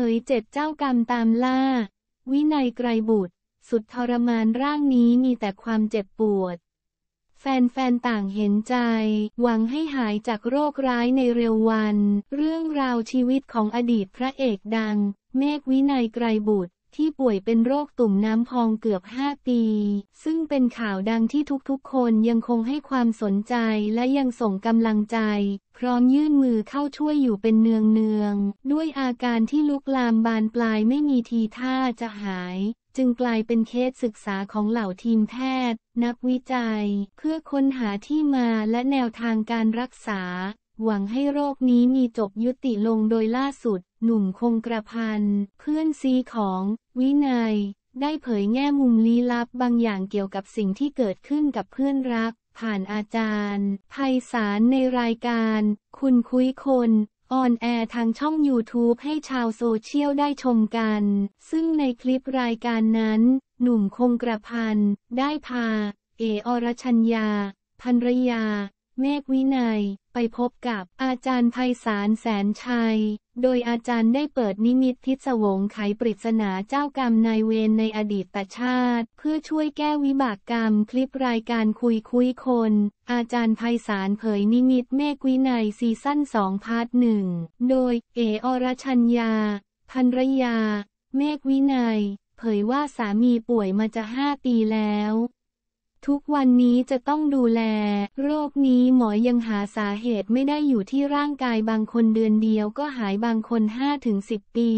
ผยเจ็ดเจ้ากรรมตามล่า วินัยไกรบุตร สุดทรมานร่างนี้มีแต่ความเจ็บปวด แฟนๆต่างเห็นใจ หวังให้หายจากโรคร้ายในเร็ววัน เรื่องราวชีวิตของอดีตพระเอกดัง เมฆวินัยไกรบุตรที่ป่วยเป็นโรคตุ่มน้ำพองเกือบ 5 ปี ซึ่งเป็นข่าวดังที่ทุกๆ คนยังคงให้ความสนใจและยังส่งกำลังใจ พร้อมยื่นมือเข้าช่วยอยู่เป็นเนืองๆด้วยอาการที่ลุกลามบานปลายไม่มีทีท่าจะหาย จึงกลายเป็นเคสศึกษาของเหล่าทีมแพทย์ นักวิจัย เพื่อค้นหาที่มาและแนวทางการรักษาหวังให้โรคนี้มีจบยุติลงโดยล่าสุดหนุ่มคงกระพันเพื่อนซีของ วินัย ได้เผยแง่มุมลี้ลับบางอย่างเกี่ยวกับสิ่งที่เกิดขึ้นกับเพื่อนรัก ผ่านอาจารย์ไพศาลในรายการ คุณคุยคน ออนแอร์ทางช่อง YouTube ให้ชาวโซเชียลได้ชมกัน ซึ่งในคลิปรายการนั้น หนุ่มคงกระพันได้พา เออรชัญญาภรรยาเมฆวินัย ไปพบกับอาจารย์ไพศาลแสนชัย โดยอาจารย์ได้เปิดนิมิตทิศวงไขปริศนาเจ้ากรรมนายเวรในอดีตชาติ เพื่อช่วยแก้วิบากกรรมคลิปรายการคุยคุยคน อาจารย์ไพศาลเผยนิมิตเมฆวินัยซีซั่นสองพาร์ทหนึ่งโดย เออรชัญญาภันรยา เมฆวินัย เผยว่าสามีป่วยมาจะห้าปีแล้วทุกวันนี้จะต้องดูแล โรคนี้หมอยังหาสาเหตุไม่ได้อยู่ที่ร่างกายบางคนเดือนเดียวก็หายบางคน5-10 ปี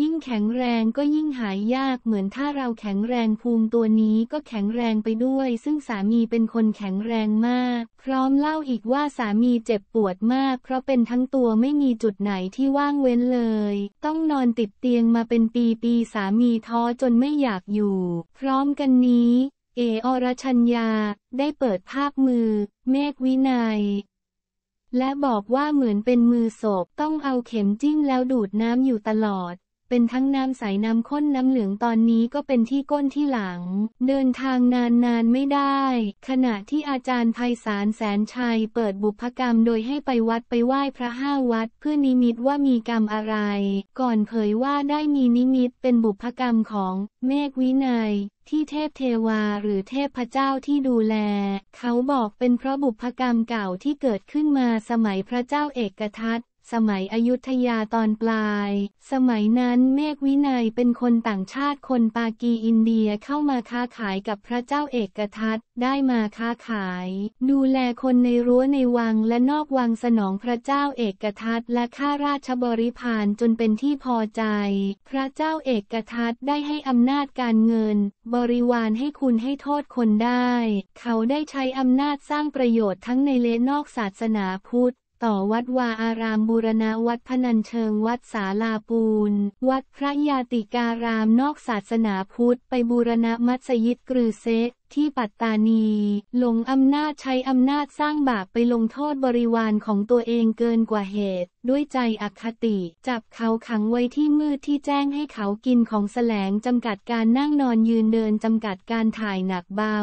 ยิ่งแข็งแรงก็ยิ่งหายยากเหมือน ถ้าเราแข็งแรงภูมิตัวนี้ก็แข็งแรงไปด้วย ซึ่งสามีเป็นคนแข็งแรงมาก พร้อมเล่าอีกว่าสามีเจ็บปวดมาก เพราะเป็นทั้งตัวไม่มีจุดไหนที่ว่างเว้นเลย ต้องนอนติดเตียงมาเป็นปีปีสามีท้อจนไม่อยากอยู่ พร้อมกันนี้เออรชัญญา ได้เปิดภาพมือ เมฆวินัย และบอกว่าเหมือนเป็นมือศพต้องเอาเข็มจิ้มแล้วดูดน้ำอยู่ตลอดเป็นทั้งน้ำใสน้ำข้นน้ำเหลืองตอนนี้ก็เป็นที่ก้นที่หลัง เดินทางนานๆ ไม่ได้ ขณะที่อาจารย์ไพศาลแสนชัยเปิดบุพกรรมโดยให้ไปวัดไปไหว้พระห้าวัด เพื่อนิมิตว่ามีกรรมอะไร ก่อนเผยว่าได้มีนิมิตเป็นบุพกรรมของ เมฆวินัย ที่เทพเทวาหรือเทพพระเจ้าที่ดูแล เขาบอกเป็นเพราะบุพกรรมเก่าที่เกิดขึ้นมาสมัยพระเจ้าเอกทัตสมัยอยุธยาตอนปลาย สมัยนั้นเมฆวินัยเป็นคนต่างชาติคนปากีอินเดียเข้ามาค้าขายกับพระเจ้าเอกทัตได้มาค้าขาย ดูแลคนในรั้วในวังและนอกวังสนองพระเจ้าเอกทัตและข้าราชบริพารจนเป็นที่พอใจ พระเจ้าเอกทัตได้ให้อำนาจการเงิน บริวารให้คุณให้โทษคนได้ เขาได้ใช้อำนาจสร้างประโยชน์ทั้งในเลนอกศาสนาพุทธต่อวัดวาอารามบูรณะวัดพนัญเชิงวัดสาลาปูน วัดพระยาติการามนอกศาสนาพุทธไปบูรณะมัสยิดกรือเซที่ปัตตานีหลงอำนาจใช้อำนาจสร้างบาปไปลงโทษบริวารของตัวเองเกินกว่าเหตุ ด้วยใจอคติ จับเขาขังไว้ที่มืดที่แจ้งให้เขากินของแสลง จำกัดการนั่งนอนยืนเดินจำกัดการถ่ายหนักเบา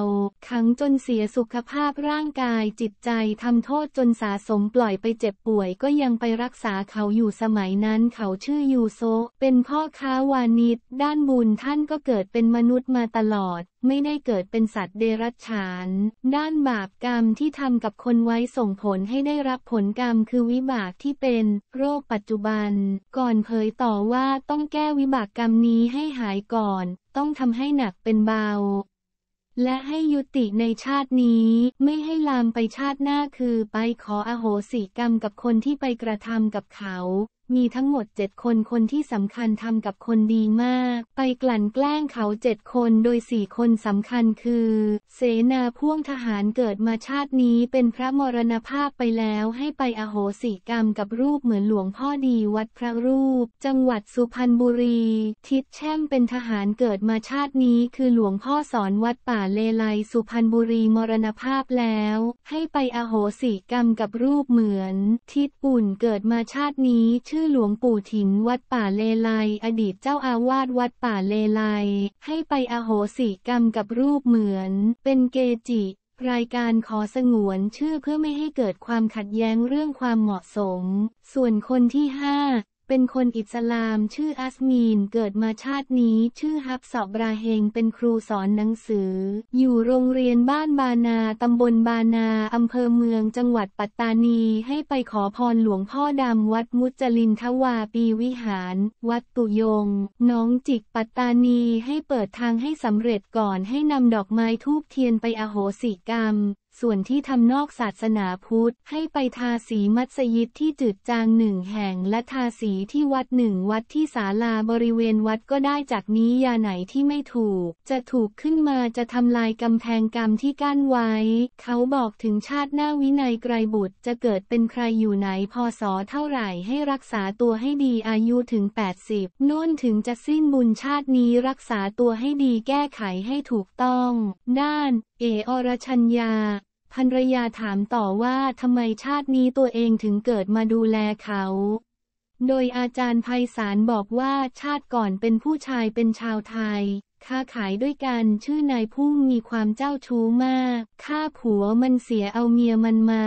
ขังจนเสียสุขภาพร่างกายจิตใจ ทำโทษจนสาสมปล่อยไปเจ็บป่วยก็ยังไปรักษาเขาอยู่สมัยนั้น เขาชื่อยูโซเป็นพ่อค้าวานิชด้านบุญท่านก็เกิดเป็นมนุษย์มาตลอดไม่ได้เกิดเป็นสัตว์เดรัจฉาน ด้านบาปกรรมที่ทำกับคนไว้ส่งผลให้ได้รับผลกรรมคือวิบากที่เป็น โรคปัจจุบัน ก่อนเผยต่อว่าต้องแก้วิบากกรรมนี้ให้หายก่อน ต้องทำให้หนักเป็นเบา และให้ยุติในชาตินี้ ไม่ให้ลามไปชาติหน้าคือไปขออโหสิกรรมกับคนที่ไปกระทำกับเขามีทั้งหมดเจ็ดคนคนที่สำคัญทำกับคนดีมาก ไปกลั่นแกล้งเขาเจ็ดคนโดยสี่คนสำคัญคือ เสนาพ่วงทหารเกิดมาชาตินี้เป็นพระมรณภาพไปแล้วให้ไปอโหสิกรรมกับรูปเหมือนหลวงพ่อดีวัดพระรูป จังหวัดสุพรรณบุรี ทิดแช่มเป็นทหารเกิดมาชาตินี้คือหลวงพ่อสอนวัดป่าเลไลสุพรรณบุรีมรณภาพแล้ว ให้ไปอโหสิกรรมกับรูปเหมือน ทิดอุ่นเกิดมาชาตินี้ชื่อื่อหลวงปู่ถินวัดป่าเลไล อดีตเจ้าอาวาสวัดป่าเลไลให้ไปอโหสิกรรมกับรูปเหมือน เป็นเกจิ รายการขอสงวนชื่อเพื่อไม่ให้เกิดความขัดแย้งเรื่องความเหมาะสม ส่วนคนที่ห้าเป็นคนอิสลามชื่ออัสมีน เกิดมาชาตินี้ชื่อฮับสอบราเฮง เป็นครูสอนหนังสือ อยู่โรงเรียนบ้านบานา ตำบลบานา อำเภอเมืองจังหวัดปัตตานี ให้ไปขอพรหลวงพ่อดำวัดมุจลินทวาปีวิหาร วัดตุยง น้องจิกปัตตานีให้เปิดทางให้สำเร็จก่อน ให้นำดอกไม้ทูบเทียนไปอโหสิกรรมส่วนที่ทำนอกศาสนาพุทธ ให้ไปทาสีมัสยิดที่จืดจางหนึ่งแห่งและทาสีที่วัดหนึ่งวัดที่ศาลาบริเวณวัดก็ได้จากนี้ ยาไหนที่ไม่ถูก จะถูกขึ้นมาจะทำลายกำแพงกรรมที่กั้นไว้ เขาบอกถึงชาติหน้าวินัยไกรบุตรจะเกิดเป็นใครอยู่ไหนพอสอเท่าไหร่ให้รักษาตัวให้ดีอายุถึง 80 โน่นถึงจะสิ้นบุญชาตินี้รักษาตัวให้ดีแก้ไขให้ถูกต้อง ด้าน เออรชัญญาภรรยาถามต่อว่า ทำไมชาตินี้ตัวเองถึงเกิดมาดูแลเขา โดยอาจารย์ไพศาลบอกว่าชาติก่อนเป็นผู้ชายเป็นชาวไทย ค้าขายด้วยกัน ชื่อนายพุ่งมีความเจ้าชู้มากข้าผัวมันเสียเอาเมียมันมา